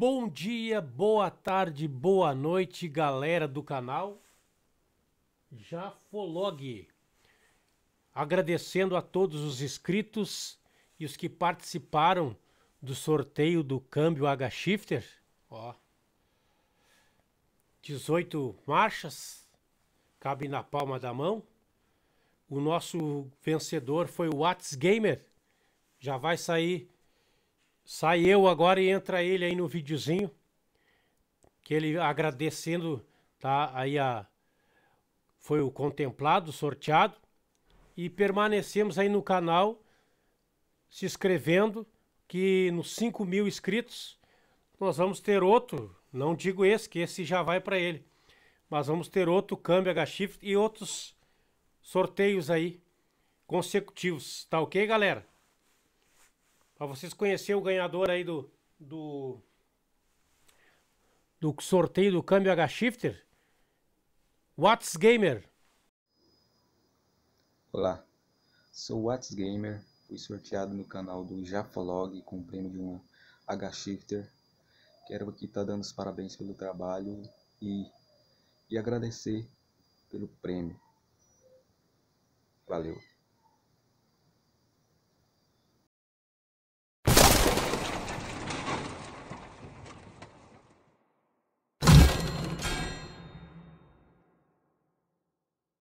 Bom dia, boa tarde, boa noite, galera do canal Jafolog. Agradecendo a todos os inscritos e os que participaram do sorteio do câmbio H-Shifter. Ó, 18 marchas, cabe na palma da mão. O nosso vencedor foi o Whats Gamer. Já vai sair Sai eu agora e entra ele aí no videozinho. Que ele agradecendo, tá? Aí a, foi o contemplado, sorteado. E permanecemos aí no canal, se inscrevendo, que nos 5 mil inscritos nós vamos ter outro. Não digo esse, que esse já vai para ele. Mas vamos ter outro câmbio H-Shift e outros sorteios aí consecutivos. Tá ok, galera? Para vocês conhecerem o ganhador aí do, do, do sorteio do câmbio H-Shifter, What's Gamer. Olá, sou o What's Gamer, fui sorteado no canal do Jafolog com o prêmio de um H-Shifter. Quero aqui estar tá dando os parabéns pelo trabalho e, e agradecer pelo prêmio. Valeu!